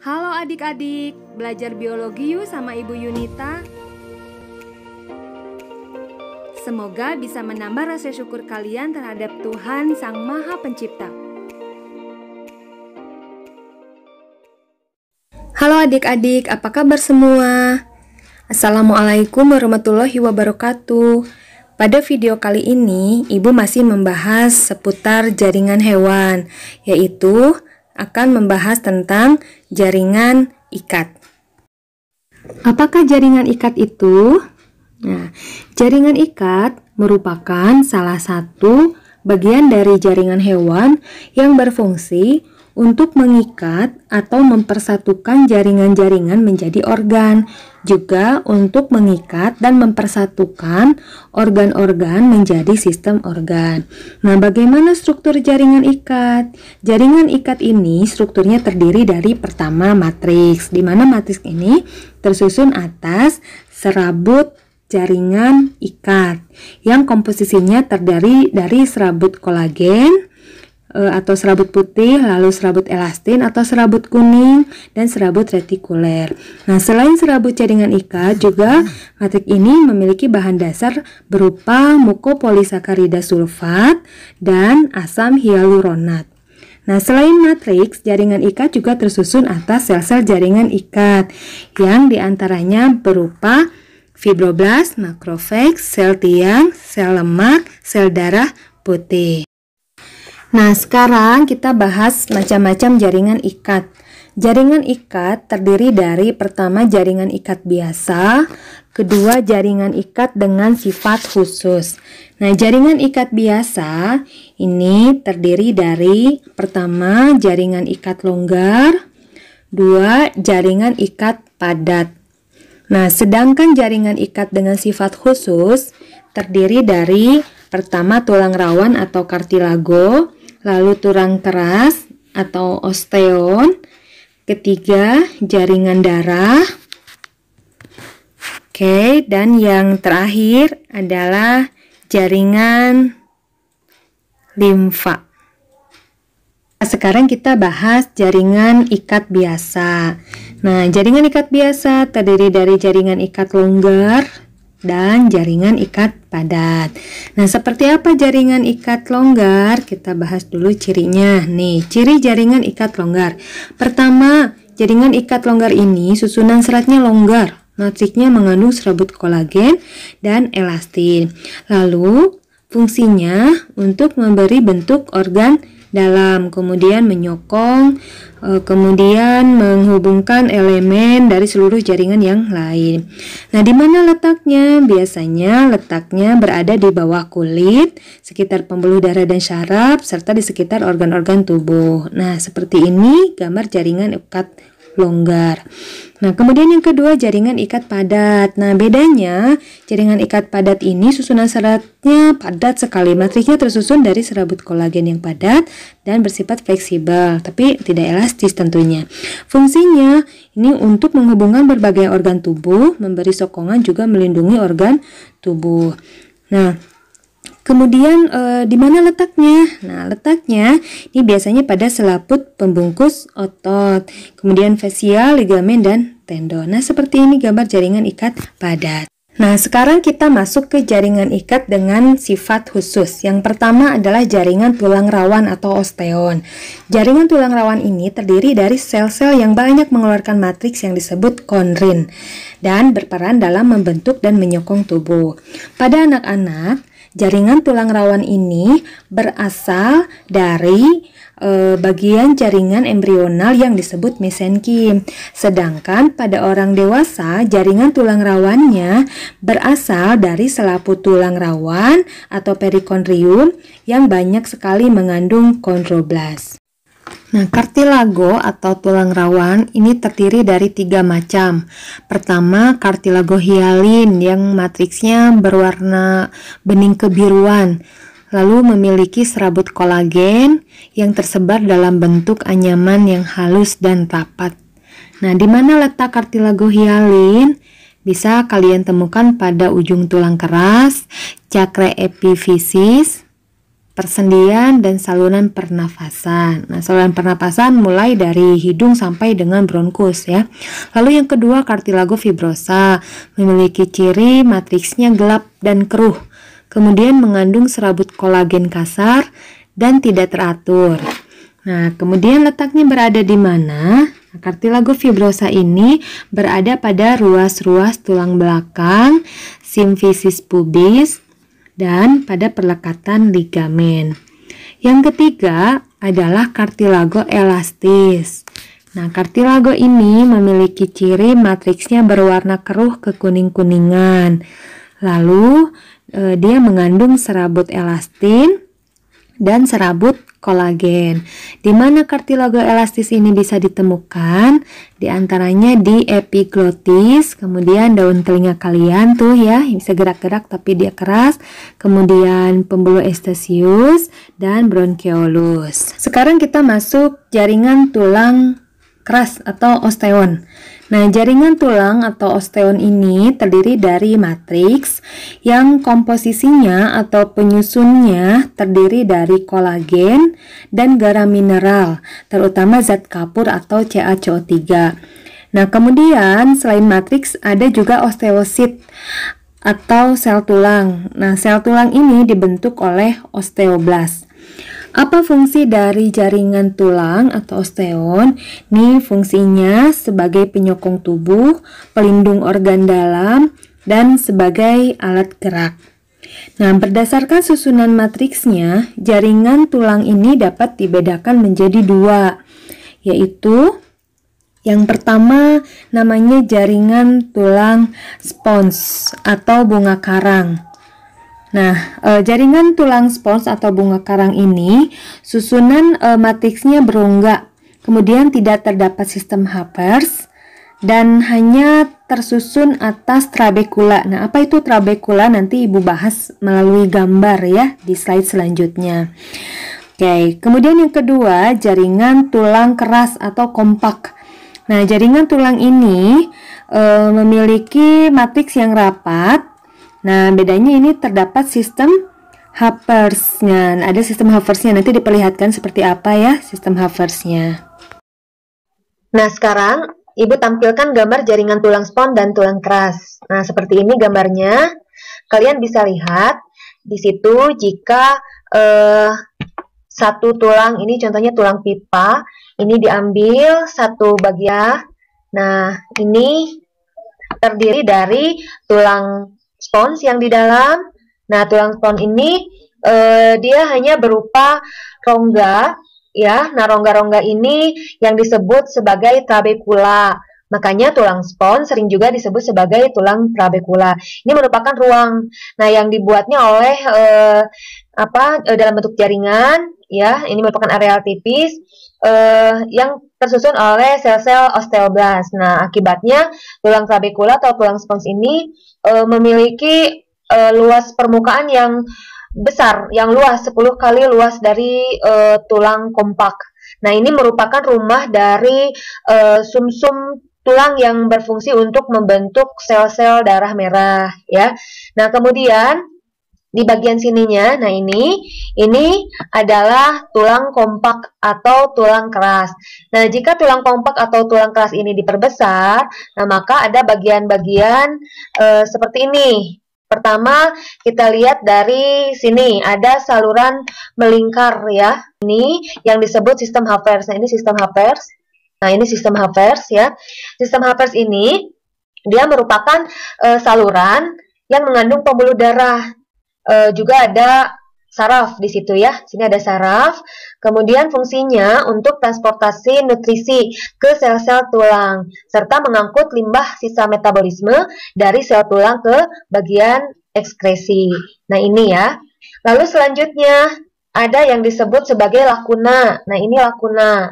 Halo adik-adik, belajar biologi yuk sama Ibu Yunita. Semoga bisa menambah rasa syukur kalian terhadap Tuhan Sang Maha Pencipta. Halo adik-adik, apa kabar semua? Assalamualaikum warahmatullahi wabarakatuh. Pada video kali ini, Ibu masih membahas seputar jaringan hewan, yaitu akan membahas tentang jaringan ikat. Apakah jaringan ikat itu? Nah, jaringan ikat merupakan salah satu bagian dari jaringan hewan yang berfungsi untuk mengikat atau mempersatukan jaringan-jaringan menjadi organ juga untuk mengikat dan mempersatukan organ-organ menjadi sistem organ. Nah, bagaimana struktur jaringan ikat? Jaringan ikat ini strukturnya terdiri dari pertama matriks, di mana matriks ini tersusun atas serabut jaringan ikat yang komposisinya terdiri dari serabut kolagen, Eh, atau serabut putih, lalu serabut elastin atau serabut kuning dan serabut retikuler. Nah, selain serabut jaringan ikat juga matik ini memiliki bahan dasar berupa mukopolisakarida sulfat dan asam hyaluronat. Nah, selain matriks, jaringan ikat juga tersusun atas sel-sel jaringan ikat yang diantaranya berupa fibroblas, makrofag, sel tiang, sel lemak, sel darah putih. Nah, sekarang kita bahas macam-macam jaringan ikat. Jaringan ikat terdiri dari pertama jaringan ikat biasa, kedua jaringan ikat dengan sifat khusus. Nah, jaringan ikat biasa ini terdiri dari pertama jaringan ikat longgar, dua jaringan ikat padat. Nah, sedangkan jaringan ikat dengan sifat khusus terdiri dari pertama tulang rawan atau kartilago, lalu tulang keras atau osteon, ketiga jaringan darah. Oke, dan yang terakhir adalah jaringan limfa. Sekarang kita bahas jaringan ikat biasa. Nah, jaringan ikat biasa terdiri dari jaringan ikat longgar dan jaringan ikat padat. Nah, seperti apa jaringan ikat longgar? Kita bahas dulu cirinya. Nih, ciri jaringan ikat longgar. Pertama, jaringan ikat longgar ini susunan seratnya longgar. Matriksnya mengandung serabut kolagen dan elastin. Lalu, fungsinya untuk memberi bentuk organ dalam, kemudian menyokong, eh, kemudian menghubungkan elemen dari seluruh jaringan yang lain. Nah, di mana letaknya? Biasanya letaknya berada di bawah kulit, sekitar pembuluh darah dan syaraf, serta di sekitar organ-organ tubuh. Nah, seperti ini gambar jaringan ukat longgar. Nah, kemudian yang kedua jaringan ikat padat. Nah, bedanya jaringan ikat padat ini susunan seratnya padat sekali. Matriksnya tersusun dari serabut kolagen yang padat dan bersifat fleksibel, tapi tidak elastis tentunya. Fungsinya ini untuk menghubungkan berbagai organ tubuh, memberi sokongan juga melindungi organ tubuh. Nah, Kemudian e, di mana letaknya? Nah, letaknya ini biasanya pada selaput pembungkus otot, kemudian fasial, ligamen dan tendon. Nah, seperti ini gambar jaringan ikat padat. Nah, sekarang kita masuk ke jaringan ikat dengan sifat khusus. Yang pertama adalah jaringan tulang rawan atau osteon. Jaringan tulang rawan ini terdiri dari sel-sel yang banyak mengeluarkan matriks yang disebut kondrin dan berperan dalam membentuk dan menyokong tubuh. Pada anak-anak, Jaringan tulang rawan ini berasal dari e, bagian jaringan embrional yang disebut mesenkim. Sedangkan pada orang dewasa, jaringan tulang rawannya berasal dari selaput tulang rawan atau perikondrium yang banyak sekali mengandung kondroblas. Nah, kartilago atau tulang rawan ini terdiri dari tiga macam. Pertama, kartilago hialin yang matriksnya berwarna bening kebiruan, lalu memiliki serabut kolagen yang tersebar dalam bentuk anyaman yang halus dan rapat. Nah, di mana letak kartilago hialin? Bisa kalian temukan pada ujung tulang keras, cakra epifisis, persendian dan saluran pernafasan. Nah, saluran pernafasan mulai dari hidung sampai dengan bronkus ya. Lalu yang kedua, kartilago fibrosa memiliki ciri matriksnya gelap dan keruh. Kemudian mengandung serabut kolagen kasar dan tidak teratur. Nah, kemudian letaknya berada di mana? Kartilago fibrosa ini berada pada ruas-ruas tulang belakang, simfisis pubis, dan pada perlekatan ligamen. Yang ketiga adalah kartilago elastis. Nah, kartilago ini memiliki ciri matriksnya berwarna keruh kekuning-kuningan. Lalu, eh, dia mengandung serabut elastin, dan serabut kolagen. Di mana kartilago elastis ini bisa ditemukan? Di antaranya di epiglotis, kemudian daun telinga kalian tuh ya, bisa gerak-gerak tapi dia keras, kemudian pembuluh estesius dan bronchiolus. Sekarang kita masuk jaringan tulang keras atau osteon. Nah, jaringan tulang atau osteon ini terdiri dari matriks yang komposisinya atau penyusunnya terdiri dari kolagen dan garam mineral, terutama zat kapur atau CaCO3. Nah, kemudian selain matriks ada juga osteosit atau sel tulang. Nah, sel tulang ini dibentuk oleh osteoblast. Apa fungsi dari jaringan tulang atau osteon? Ini fungsinya sebagai penyokong tubuh, pelindung organ dalam, dan sebagai alat gerak. Nah, berdasarkan susunan matriksnya, jaringan tulang ini dapat dibedakan menjadi dua, yaitu yang pertama namanya jaringan tulang spons atau bunga karang. Nah, eh, jaringan tulang spons atau bunga karang ini susunan e, matriksnya berongga, kemudian tidak terdapat sistem Hapers dan hanya tersusun atas trabekula. Nah, apa itu trabekula nanti Ibu bahas melalui gambar ya di slide selanjutnya. Oke, kemudian yang kedua, jaringan tulang keras atau kompak. Nah, jaringan tulang ini e, memiliki matriks yang rapat Nah, bedanya ini terdapat sistem hoversnya. Nah, ada sistem hoversnya, nanti diperlihatkan seperti apa ya sistem hoversnya. Nah, sekarang Ibu tampilkan gambar jaringan tulang spons dan tulang keras. Nah, seperti ini gambarnya. Kalian bisa lihat di situ jika eh, satu tulang, ini contohnya tulang pipa, ini diambil satu bagian. Nah, ini terdiri dari tulang spons yang di dalam. Nah, tulang spons ini eh, dia hanya berupa rongga ya. Nah, rongga-rongga ini yang disebut sebagai trabekula. Makanya tulang spons sering juga disebut sebagai tulang trabekula. Ini merupakan ruang. Nah, yang dibuatnya oleh eh, apa eh, dalam bentuk jaringan ya. Ini merupakan areal tipis uh, yang tersusun oleh sel-sel osteoblast. Nah, akibatnya tulang trabekula atau tulang spons ini uh, memiliki uh, luas permukaan yang besar, yang luas 10 kali luas dari uh, tulang kompak. Nah, ini merupakan rumah dari sumsum uh, -sum tulang yang berfungsi untuk membentuk sel-sel darah merah ya. Nah, kemudian di bagian sininya, nah ini, ini adalah tulang kompak atau tulang keras. Nah, jika tulang kompak atau tulang keras ini diperbesar, nah maka ada bagian-bagian e, seperti ini. Pertama, kita lihat dari sini, ada saluran melingkar ya. Ini yang disebut sistem Havers. Nah, ini sistem Havers. Nah, ini sistem Havers ya. Sistem Havers ini, dia merupakan e, saluran yang mengandung pembuluh darah e, juga ada saraf di situ ya. Sini ada saraf. Kemudian fungsinya untuk transportasi nutrisi ke sel-sel tulang serta mengangkut limbah sisa metabolisme dari sel tulang ke bagian ekskresi. Nah, ini ya. Lalu selanjutnya ada yang disebut sebagai lakuna. Nah, ini lakuna.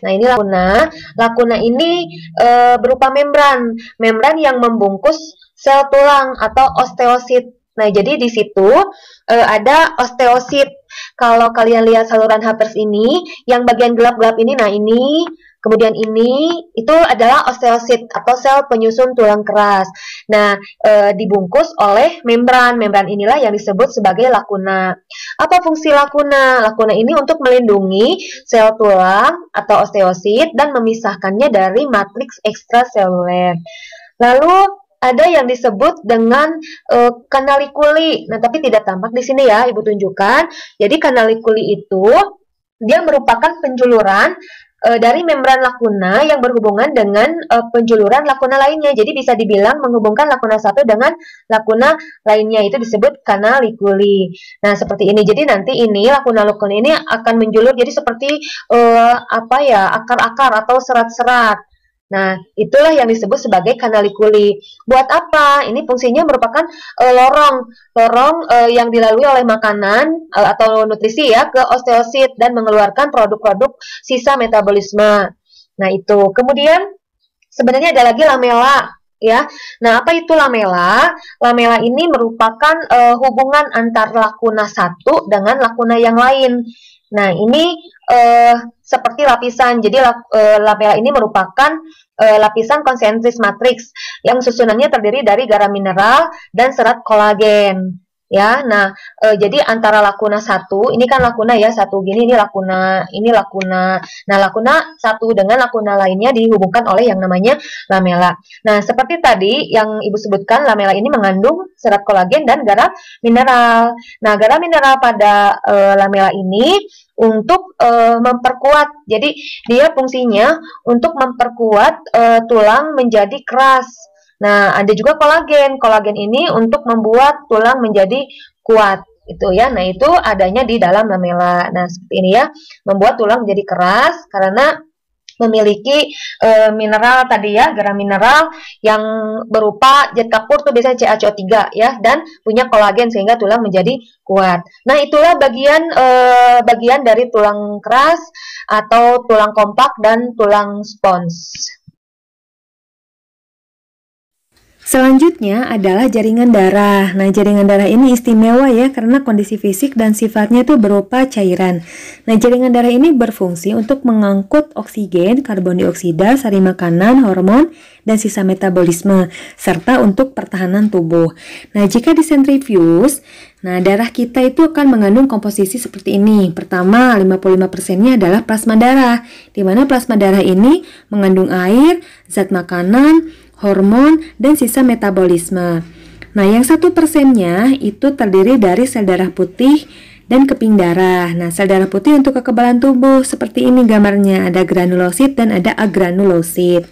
Nah, ini lakuna. Lakuna ini e, berupa membran, membran yang membungkus sel tulang atau osteosit Nah, jadi di situ uh, ada osteosit. Kalau kalian lihat saluran Hapers ini, yang bagian gelap-gelap ini, nah ini, kemudian ini, itu adalah osteosit atau sel penyusun tulang keras. Nah, e, dibungkus oleh membran. Membran inilah yang disebut sebagai lakuna. Apa fungsi lakuna? Lakuna ini untuk melindungi sel tulang atau osteosit dan memisahkannya dari matriks ekstraseluler. Lalu ada yang disebut dengan uh, kanalikuli. Nah, tapi tidak tampak di sini ya, Ibu tunjukkan. Jadi kanalikuli itu dia merupakan penjuluran uh, dari membran lakuna yang berhubungan dengan uh, penjuluran lakuna lainnya. Jadi bisa dibilang menghubungkan lakuna satu dengan lakuna lainnya itu disebut kanalikuli. Nah, seperti ini. Jadi nanti ini lakuna-lakuna ini akan menjulur jadi seperti uh, apa ya, akar-akar atau serat-serat. Nah, itulah yang disebut sebagai kanalikuli. Buat apa? Ini fungsinya merupakan e, lorong, lorong e, yang dilalui oleh makanan e, atau nutrisi ya ke osteosit dan mengeluarkan produk-produk sisa metabolisme. Nah, itu. Kemudian sebenarnya ada lagi lamela ya. Nah, apa itu lamela? Lamela ini merupakan e, hubungan antar lakuna satu dengan lakuna yang lain. Nah, ini eh, seperti lapisan. Jadi lap, eh, lapela ini merupakan eh, lapisan konsentris matriks yang susunannya terdiri dari garam mineral dan serat kolagen ya. Nah, e, jadi antara lakuna satu, ini kan lakuna ya satu gini, ini lakuna, ini lakuna. Nah, lakuna satu dengan lakuna lainnya dihubungkan oleh yang namanya lamela. Nah, seperti tadi yang ibu sebutkan, lamela ini mengandung serat kolagen dan garam mineral. Nah, garam mineral pada e, lamela ini untuk e, memperkuat. Jadi dia fungsinya untuk memperkuat e, tulang menjadi keras Nah, ada juga kolagen. Kolagen ini untuk membuat tulang menjadi kuat itu ya. Nah, itu adanya di dalam lamela. Nah, seperti ini ya, membuat tulang menjadi keras karena memiliki e, mineral tadi ya, garam mineral yang berupa zat kapur tuh biasanya CaCO3 ya dan punya kolagen sehingga tulang menjadi kuat. Nah, itulah bagian e, bagian dari tulang keras atau tulang kompak dan tulang spons. Selanjutnya adalah jaringan darah. Nah, jaringan darah ini istimewa ya karena kondisi fisik dan sifatnya itu berupa cairan. Nah, jaringan darah ini berfungsi untuk mengangkut oksigen, karbon dioksida, sari makanan, hormon, dan sisa metabolisme serta untuk pertahanan tubuh. Nah, jika disentrifuse, Nah, darah kita itu akan mengandung komposisi seperti ini. Pertama, 55%-nya adalah plasma darah, di mana plasma darah ini mengandung air, zat makanan, hormon, dan sisa metabolisme. Nah, yang satu persennya itu terdiri dari sel darah putih dan keping darah. Nah, sel darah putih untuk kekebalan tubuh seperti ini gambarnya, ada granulosit dan ada agranulosit.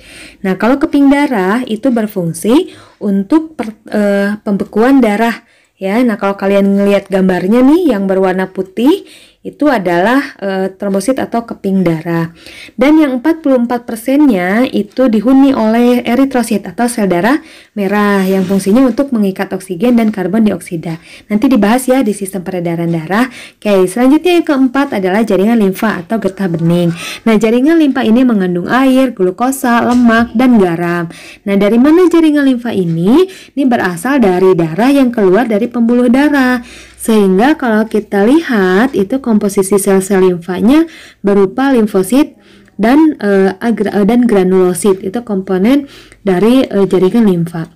Nah, kalau keping darah itu berfungsi untuk per, eh, pembekuan darah ya. Nah, kalau kalian ngelihat gambarnya nih yang berwarna putih itu adalah e, trombosit atau keping darah. Dan yang 44%-nya itu dihuni oleh eritrosit atau sel darah merah yang fungsinya untuk mengikat oksigen dan karbon dioksida. Nanti dibahas ya di sistem peredaran darah. Oke, selanjutnya yang keempat adalah jaringan limfa atau getah bening. Nah, jaringan limfa ini mengandung air, glukosa, lemak, dan garam. Nah, dari mana jaringan limfa ini? Ini berasal dari darah yang keluar dari pembuluh darah. Sehingga kalau kita lihat itu komposisi sel-sel limfanya berupa limfosit dan e, dan granulosit itu komponen dari e, jaringan limfa.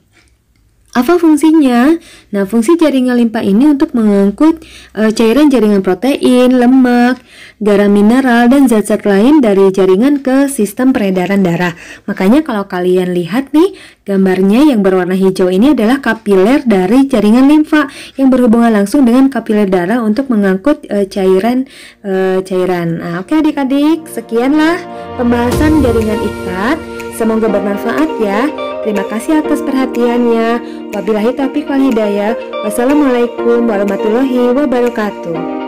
Apa fungsinya? Nah, fungsi jaringan limpa ini untuk mengangkut e, cairan jaringan protein, lemak, garam mineral, dan zat-zat lain dari jaringan ke sistem peredaran darah. Makanya kalau kalian lihat nih, Gambarnya yang berwarna hijau ini adalah kapiler dari jaringan limfa yang berhubungan langsung dengan kapiler darah untuk mengangkut e, cairan e, cairan. Nah, oke adik-adik, sekianlah pembahasan jaringan ikat. Semoga bermanfaat ya. Terima kasih atas perhatiannya. Wabillahi taufiq wal hidayah. Wassalamualaikum warahmatullahi wabarakatuh.